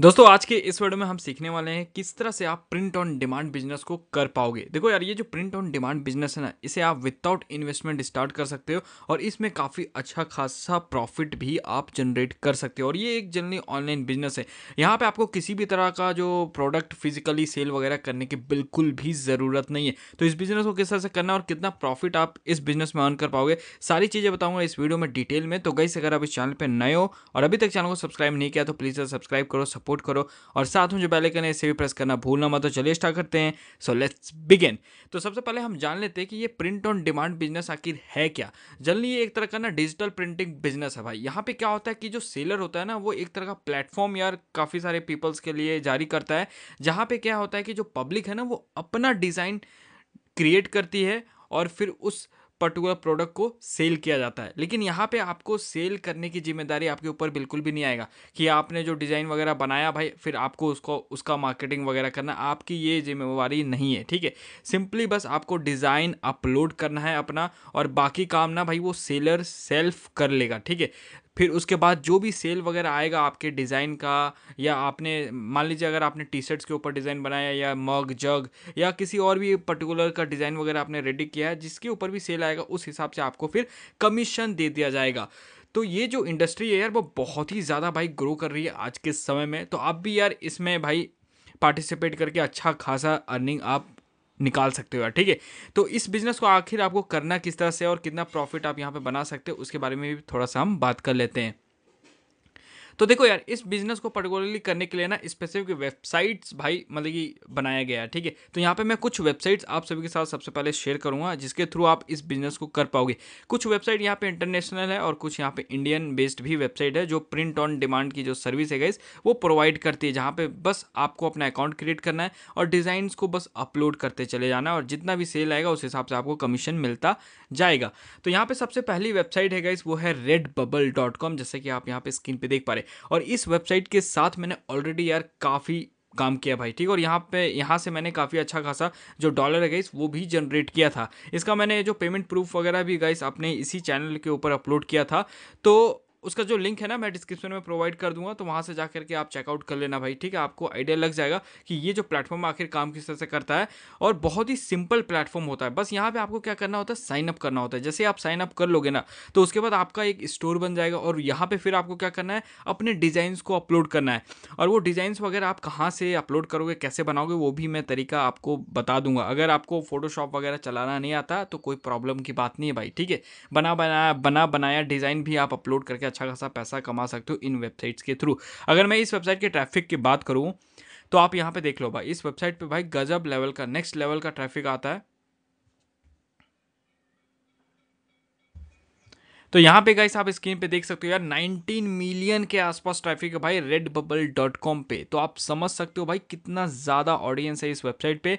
दोस्तों आज के इस वीडियो में हम सीखने वाले हैं किस तरह से आप प्रिंट ऑन डिमांड बिजनेस को कर पाओगे देखो यार ये जो प्रिंट ऑन डिमांड बिजनेस है ना इसे आप विदाउट इन्वेस्टमेंट स्टार्ट कर सकते हो और इसमें काफ़ी अच्छा खासा प्रॉफिट भी आप जनरेट कर सकते हो और ये एक जनरली ऑनलाइन बिजनेस है यहाँ पर आपको किसी भी तरह का जो प्रोडक्ट फिजिकली सेल वगैरह करने की बिल्कुल भी ज़रूरत नहीं है तो इस बिजनेस को किस तरह से करना और कितना प्रॉफिट आप इस बिजनेस में अर्न कर पाओगे सारी चीज़ें बताऊंगा इस वीडियो में डिटेल में तो गई अगर आप इस चैनल पर नए हो और अभी तक चैनल को सब्सक्राइब नहीं किया तो प्लीज़ सब्सक्राइब करो सपोर्ट करो और साथ में जो बेल आइकन है इसे भी प्रेस करना भूलना मत तो चलिए स्टार्ट करते हैं सो लेट्स बिगिन तो सबसे पहले हम जान लेते हैं कि ये प्रिंट ऑन डिमांड बिजनेस आखिर है क्या जल्दी ये एक तरह का ना डिजिटल प्रिंटिंग बिजनेस है भाई यहाँ पे क्या होता है कि जो सेलर होता है ना वो एक तरह का प्लेटफॉर्म यार काफ़ी सारे पीपल्स के लिए जारी करता है जहाँ पे क्या होता है कि जो पब्लिक है ना वो अपना डिज़ाइन क्रिएट करती है और फिर उस पर्टिकुलर प्रोडक्ट को सेल किया जाता है लेकिन यहाँ पे आपको सेल करने की जिम्मेदारी आपके ऊपर बिल्कुल भी नहीं आएगा कि आपने जो डिज़ाइन वगैरह बनाया भाई फिर आपको उसको उसका मार्केटिंग वगैरह करना आपकी ये जिम्मेवारी नहीं है ठीक है सिंपली बस आपको डिज़ाइन अपलोड करना है अपना और बाकी काम ना भाई वो सेलर सेल्फ कर लेगा ठीक है फिर उसके बाद जो भी सेल वगैरह आएगा आपके डिज़ाइन का या आपने मान लीजिए अगर आपने टी शर्ट्स के ऊपर डिज़ाइन बनाया या मग जग या किसी और भी पर्टिकुलर का डिज़ाइन वगैरह आपने रेडी किया है जिसके ऊपर भी सेल आएगा उस हिसाब से आपको फिर कमीशन दे दिया जाएगा तो ये जो इंडस्ट्री है यार वो बहुत ही ज़्यादा भाई ग्रो कर रही है आज के समय में तो आप भी यार इसमें भाई पार्टिसिपेट करके अच्छा खासा अर्निंग आप निकाल सकते हो ठीक है तो इस बिज़नेस को आखिर आपको करना किस तरह से और कितना प्रॉफिट आप यहाँ पर बना सकते हो उसके बारे में भी थोड़ा सा हम बात कर लेते हैं तो देखो यार इस बिजनेस को पर्टिकुलरली करने के लिए ना स्पेसिफिक वेबसाइट्स भाई मतलब कि बनाया गया है ठीक है तो यहाँ पे मैं कुछ वेबसाइट्स आप सभी के साथ सबसे पहले शेयर करूँगा जिसके थ्रू आप इस बिजनेस को कर पाओगे कुछ वेबसाइट यहाँ पे इंटरनेशनल है और कुछ यहाँ पे इंडियन बेस्ड भी वेबसाइट है जो प्रिंट ऑन डिमांड की जो सर्विस है गाइस वो प्रोवाइड करती है जहाँ पे बस आपको अपना अकाउंट क्रिएट करना है और डिज़ाइन को बस अपलोड करते चले जाना है और जितना भी सेल आएगा उस हिसाब से आपको कमीशन मिलता जाएगा तो यहाँ पे सबसे पहली वेबसाइट है गाइस वो है रेड बबल डॉट कॉम जैसे कि आप यहाँ पे स्क्रीन पे देख पा रहे और इस वेबसाइट के साथ मैंने ऑलरेडी यार काफ़ी काम किया भाई ठीक और यहाँ पे यहाँ से मैंने काफ़ी अच्छा खासा जो डॉलर है गाइस वो भी जनरेट किया था इसका मैंने जो पेमेंट प्रूफ वगैरह भी गाइस आपने इसी चैनल के ऊपर अपलोड किया था तो उसका जो लिंक है ना मैं डिस्क्रिप्शन में प्रोवाइड कर दूंगा तो वहाँ से जा करके आप चेकआउट कर लेना भाई ठीक है आपको आइडिया लग जाएगा कि ये जो प्लेटफॉर्म आखिर काम किस तरह से करता है और बहुत ही सिंपल प्लेटफॉर्म होता है बस यहाँ पर आपको क्या करना होता है साइन अप करना होता है जैसे आप साइन अप कर लोगे ना तो उसके बाद आपका एक स्टोर बन जाएगा और यहाँ पर फिर आपको क्या करना है अपने डिज़ाइंस को अपलोड करना है और वो डिज़ाइंस वगैरह आप कहाँ से अपलोड करोगे कैसे बनाओगे वो भी मैं तरीका आपको बता दूंगा अगर आपको फोटोशॉप वगैरह चलाना नहीं आता तो कोई प्रॉब्लम की बात नहीं है भाई ठीक है बना बनाया बना बनाया डिज़ाइन भी आप अपलोड करके अच्छा खासा पैसा कमा सकते हो इन वेबसाइट्स के थ्रू अगर मैं इस वेबसाइट के ट्रैफिक की बात करूँ तो आप यहाँ पे देख लो भाई इस वेबसाइट पे भाई गजब लेवल का नेक्स्ट लेवल का ट्रैफिक आता है तो यहाँ पे गाइस आप स्क्रीन पे देख सकते हो यार 19 मिलियन के आसपास ट्रैफिक है भाई रेड बबल डॉट कॉम पे तो आप समझ सकते हो भाई कितना ज़्यादा ऑडियंस है इस वेबसाइट पे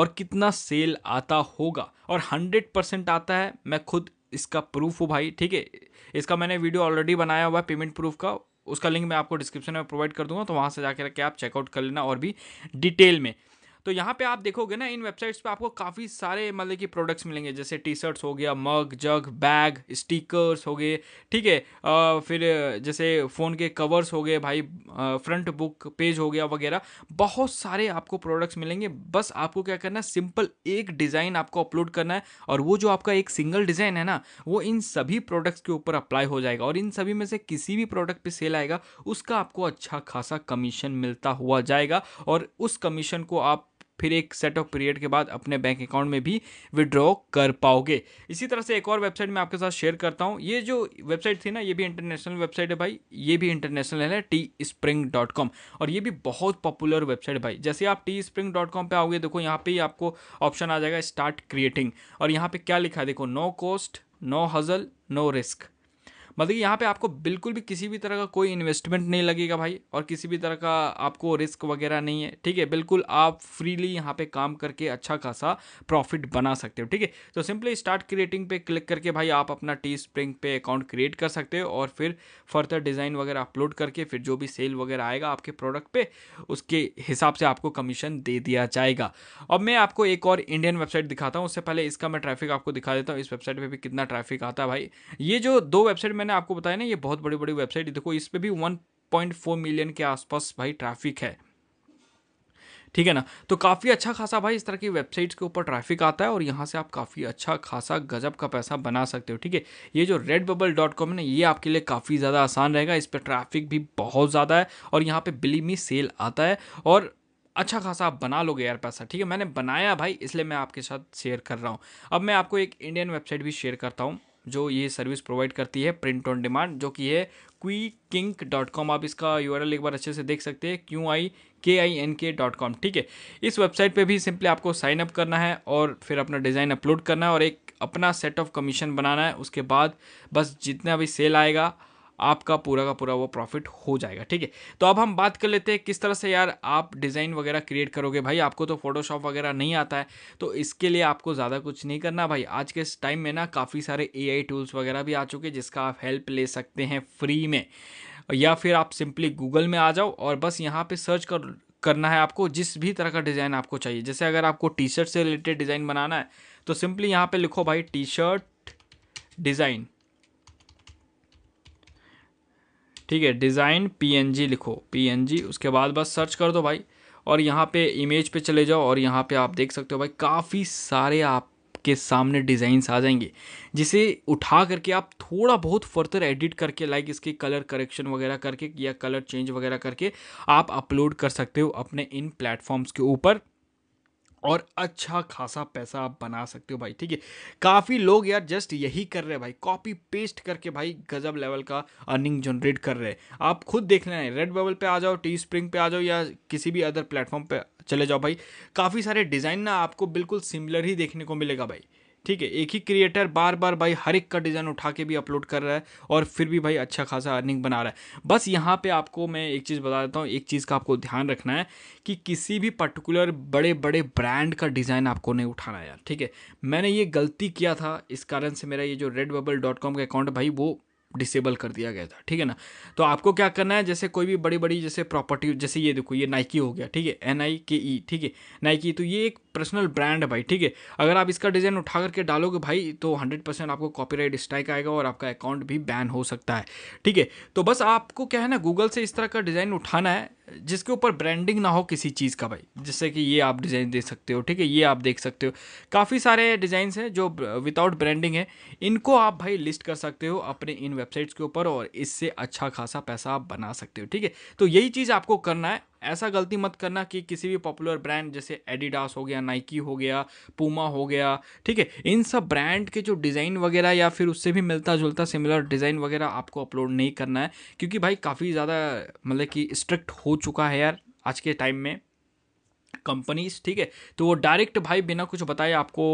और कितना सेल आता होगा और 100 परसेंट आता है मैं खुद इसका प्रूफ हो भाई ठीक है इसका मैंने वीडियो ऑलरेडी बनाया हुआ है पेमेंट प्रूफ का उसका लिंक मैं आपको डिस्क्रिप्शन में प्रोवाइड कर दूंगा तो वहाँ से जाकर के आप चेकआउट कर लेना और भी डिटेल में तो यहाँ पे आप देखोगे ना इन वेबसाइट्स पे आपको काफ़ी सारे मतलब कि प्रोडक्ट्स मिलेंगे जैसे टी शर्ट्स हो गया मग जग बैग स्टिकर्स हो गए ठीक है फिर जैसे फ़ोन के कवर्स हो गए भाई फ्रंट बुक पेज हो गया वगैरह बहुत सारे आपको प्रोडक्ट्स मिलेंगे बस आपको क्या करना है सिंपल एक डिज़ाइन आपको अपलोड करना है और वो जो आपका एक सिंगल डिज़ाइन है ना वो इन सभी प्रोडक्ट्स के ऊपर अप्लाई हो जाएगा और इन सभी में से किसी भी प्रोडक्ट पर सेल आएगा उसका आपको अच्छा खासा कमीशन मिलता हुआ जाएगा और उस कमीशन को आप फिर एक सेट ऑफ पीरियड के बाद अपने बैंक अकाउंट में भी विड्रॉ कर पाओगे इसी तरह से एक और वेबसाइट मैं आपके साथ शेयर करता हूँ ये जो वेबसाइट थी ना ये भी इंटरनेशनल वेबसाइट है भाई ये भी इंटरनेशनल है टी स्प्रिंग डॉट कॉम और ये भी बहुत पॉपुलर वेबसाइट भाई जैसे आप टी स्प्रिंग डॉट कॉम पर आओगे देखो यहाँ पे आपको ऑप्शन आ जाएगा स्टार्ट क्रिएटिंग और यहाँ पर क्या लिखा है देखो no cost no hassle no risk मतलब कि यहाँ पे आपको बिल्कुल भी किसी भी तरह का कोई इन्वेस्टमेंट नहीं लगेगा भाई और किसी भी तरह का आपको रिस्क वगैरह नहीं है ठीक है बिल्कुल आप फ्रीली यहाँ पे काम करके अच्छा खासा प्रॉफिट बना सकते हो ठीक है तो सिंपली स्टार्ट क्रिएटिंग पे क्लिक करके भाई आप अपना टी स्प्रिंग पे अकाउंट क्रिएट कर सकते हो और फिर फर्दर डिज़ाइन वगैरह अपलोड करके फिर जो भी सेल वगैरह आएगा आपके प्रोडक्ट पर उसके हिसाब से आपको कमीशन दे दिया जाएगा अब मैं आपको एक और इंडियन वेबसाइट दिखाता हूँ उससे पहले इसका मैं ट्रैफिक आपको दिखा देता हूँ इस वेबसाइट पर भी कितना ट्रैफिक आता है भाई ये जो दो वेबसाइट मैंने मैंने आपको बताया ना ये बहुत बड़ी बड़ी वेबसाइट देखो इस पर भी वन पॉइंट फोर मिलियन के आसपास भाई ट्रैफिक है ठीक है ना तो काफ़ी अच्छा खासा भाई इस तरह की वेबसाइट्स के ऊपर ट्रैफिक आता है और यहाँ से आप काफ़ी अच्छा खासा गजब का पैसा बना सकते हो ठीक है ये जो रेड बबल डॉट कॉम है ना ये आपके लिए काफ़ी ज़्यादा आसान रहेगा इस पर ट्रैफिक भी बहुत ज़्यादा है और यहाँ पे बिलीमी सेल आता है और अच्छा खासा आप बना लोगे यार पैसा ठीक है मैंने बनाया भाई इसलिए मैं आपके साथ शेयर कर रहा हूँ अब मैं आपको एक इंडियन वेबसाइट भी शेयर करता हूँ जो ये सर्विस प्रोवाइड करती है प्रिंट ऑन डिमांड जो कि है क्वी किंक डॉट कॉम आप इसका यू एक बार अच्छे से देख सकते हैं Q I K I N K dot com ठीक है इस वेबसाइट पे भी सिंपली आपको साइन अप करना है और फिर अपना डिज़ाइन अपलोड करना है और एक अपना सेट ऑफ कमीशन बनाना है उसके बाद बस जितना भी सेल आएगा आपका पूरा का पूरा वो प्रॉफिट हो जाएगा ठीक है तो अब हम बात कर लेते हैं किस तरह से यार आप डिज़ाइन वगैरह क्रिएट करोगे भाई आपको तो फोटोशॉप वगैरह नहीं आता है तो इसके लिए आपको ज़्यादा कुछ नहीं करना भाई आज के इस टाइम में ना काफ़ी सारे ए टूल्स वगैरह भी आ चुके हैं जिसका आप हेल्प ले सकते हैं फ्री में या फिर आप सिंपली गूगल में आ जाओ और बस यहाँ पर सर्च कर करना है आपको जिस भी तरह का डिज़ाइन आपको चाहिए जैसे अगर आपको टी शर्ट से रिलेटेड डिज़ाइन बनाना है तो सिंपली यहाँ पे लिखो भाई टी शर्ट डिज़ाइन ठीक है डिज़ाइन पी लिखो पी उसके बाद बस सर्च कर दो भाई और यहाँ पे इमेज पे चले जाओ और यहाँ पे आप देख सकते हो भाई काफ़ी सारे आपके सामने डिज़ाइंस आ जाएंगे जिसे उठा करके आप थोड़ा बहुत फर्दर एडिट करके लाइक इसके कलर करेक्शन वगैरह करके या कलर चेंज वगैरह करके आप अपलोड कर सकते हो अपने इन प्लेटफॉर्म्स के ऊपर और अच्छा खासा पैसा आप बना सकते हो भाई ठीक है काफ़ी लोग यार जस्ट यही कर रहे हैं भाई कॉपी पेस्ट करके भाई गजब लेवल का अर्निंग जनरेट कर रहे हैं आप खुद देख लेना है रेड बबल पे आ जाओ टी स्प्रिंग पे आ जाओ या किसी भी अदर प्लेटफॉर्म पे चले जाओ भाई काफ़ी सारे डिज़ाइन ना आपको बिल्कुल सिमिलर ही देखने को मिलेगा भाई ठीक है एक ही क्रिएटर बार बार भाई हर एक का डिज़ाइन उठा के भी अपलोड कर रहा है और फिर भी भाई अच्छा खासा अर्निंग बना रहा है बस यहाँ पे आपको मैं एक चीज़ बता देता हूँ एक चीज़ का आपको ध्यान रखना है कि किसी भी पर्टिकुलर बड़े बड़े ब्रांड का डिज़ाइन आपको नहीं उठाना है यार ठीक है मैंने ये गलती किया था इस कारण से मेरा ये जो रेड बबल डॉट कॉम का अकाउंट भाई वो डिसेबल कर दिया गया था ठीक है ना तो आपको क्या करना है जैसे कोई भी बड़ी बड़ी जैसे प्रॉपर्टी जैसे ये देखो ये नाइकी हो गया ठीक है एन आई के ई ठीक है नाइकी तो ये एक पर्सनल ब्रांड है भाई ठीक है अगर आप इसका डिज़ाइन उठा करके डालोगे भाई तो हंड्रेड परसेंट आपको कॉपीराइट स्ट्राइक आएगा और आपका अकाउंट भी बैन हो सकता है ठीक है तो बस आपको क्या है ना गूगल से इस तरह का डिज़ाइन उठाना है जिसके ऊपर ब्रांडिंग ना हो किसी चीज़ का भाई जिससे कि ये आप डिज़ाइन दे सकते हो ठीक है ये आप देख सकते हो काफ़ी सारे डिज़ाइंस हैं जो विदाउट ब्रांडिंग है इनको आप भाई लिस्ट कर सकते हो अपने इन वेबसाइट्स के ऊपर और इससे अच्छा खासा पैसा आप बना सकते हो ठीक है तो यही चीज़ आपको करना है ऐसा गलती मत करना कि किसी भी पॉपुलर ब्रांड जैसे एडिडास हो गया नाइकी हो गया पूमा हो गया ठीक है इन सब ब्रांड के जो डिज़ाइन वगैरह या फिर उससे भी मिलता जुलता सिमिलर डिज़ाइन वगैरह आपको अपलोड नहीं करना है क्योंकि भाई काफ़ी ज़्यादा मतलब कि स्ट्रिक्ट हो चुका है यार आज के टाइम में कंपनीज ठीक है तो वो डायरेक्ट भाई बिना कुछ बताए आपको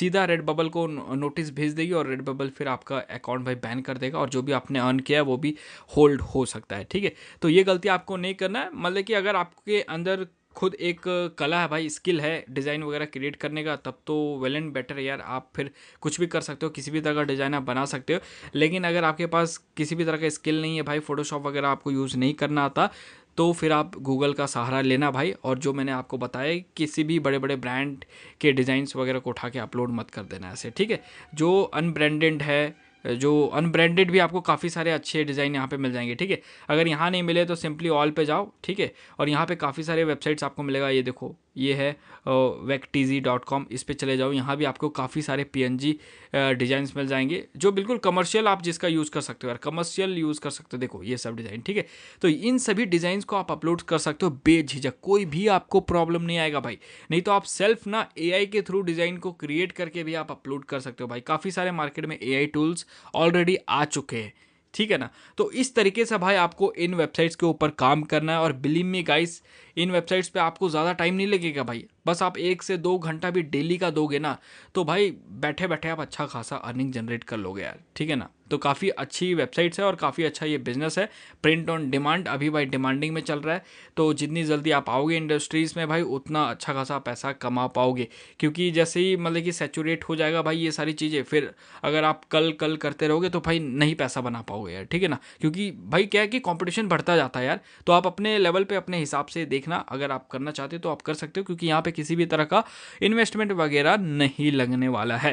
सीधा रेड बबल को नोटिस भेज देगी और रेड बबल फिर आपका अकाउंट भाई बैन कर देगा और जो भी आपने अर्न किया है वो भी होल्ड हो सकता है ठीक है तो ये गलती आपको नहीं करना है मतलब कि अगर आपके अंदर खुद एक कला है भाई स्किल है डिज़ाइन वगैरह क्रिएट करने का तब तो वेल एंड बेटर यार आप फिर कुछ भी कर सकते हो किसी भी तरह का डिज़ाइन आप बना सकते हो लेकिन अगर आपके पास किसी भी तरह का स्किल नहीं है भाई फोटोशॉप वगैरह आपको यूज़ नहीं करना आता तो फिर आप गूगल का सहारा लेना भाई और जो मैंने आपको बताया किसी भी बड़े बड़े ब्रांड के डिज़ाइंस वगैरह को उठा के अपलोड मत कर देना ऐसे ठीक है जो अनब्रांडेड है जो अनब्रांडेड भी आपको काफ़ी सारे अच्छे डिज़ाइन यहाँ पे मिल जाएंगे ठीक है अगर यहाँ नहीं मिले तो सिंपली ऑल पे जाओ ठीक है और यहाँ पे काफ़ी सारे वेबसाइट्स आपको मिलेगा ये देखो ये है वैक्टीजी डॉट कॉम इस पर चले जाओ यहाँ भी आपको काफ़ी सारे पी एन जी डिज़ाइंस मिल जाएंगे जो बिल्कुल कमर्शियल आप जिसका यूज़ कर सकते हो यार कमर्शियल यूज़ कर सकते हो देखो ये सब डिज़ाइन ठीक है तो इन सभी डिज़ाइंस को आप अपलोड कर सकते हो बेझिझक कोई भी आपको प्रॉब्लम नहीं आएगा भाई नहीं तो आप सेल्फ ना ए के थ्रू डिज़ाइन को क्रिएट करके भी आप अपलोड कर सकते हो भाई काफ़ी सारे मार्केट में ए टूल्स ऑलरेडी आ चुके हैं ठीक है ना तो इस तरीके से भाई आपको इन वेबसाइट्स के ऊपर काम करना है और बिलीव मी गाइस इन वेबसाइट्स पे आपको ज़्यादा टाइम नहीं लगेगा भाई बस आप एक से दो घंटा भी डेली का दोगे ना तो भाई बैठे बैठे आप अच्छा खासा अर्निंग जनरेट कर लोगे यार ठीक है ना तो काफ़ी अच्छी वेबसाइट्स है और काफ़ी अच्छा ये बिजनेस है प्रिंट ऑन डिमांड अभी भाई डिमांडिंग में चल रहा है तो जितनी जल्दी आप आओगे इंडस्ट्रीज़ में भाई उतना अच्छा खासा पैसा कमा पाओगे क्योंकि जैसे ही मतलब कि सेचूरेट हो जाएगा भाई ये सारी चीज़ें फिर अगर आप कल कल करते रहोगे तो भाई नहीं पैसा बना पाओगे यार ठीक है ना क्योंकि भाई क्या है कि कॉम्पिटिशन बढ़ता जाता है यार तो आप अपने लेवल पर अपने हिसाब से देखना अगर आप करना चाहते हो तो आप कर सकते हो क्योंकि यहाँ पर पे किसी भी तरह का इन्वेस्टमेंट वगैरह नहीं लगने वाला है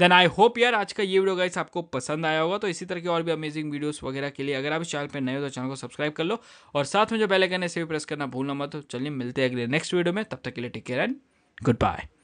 देन आई होप यार आज का ये वीडियो गाइस आपको पसंद आया होगा तो इसी तरह के और भी अमेजिंग वीडियोस वगैरह के लिए अगर आप इस चैनल पर नए हो तो चैनल को सब्सक्राइब कर लो और साथ में जो बेल आइकन है इसे भी प्रेस करना भूलना मत तो चलिए मिलते हैं अगले नेक्स्ट वीडियो में तब तक के लिए take care and good bye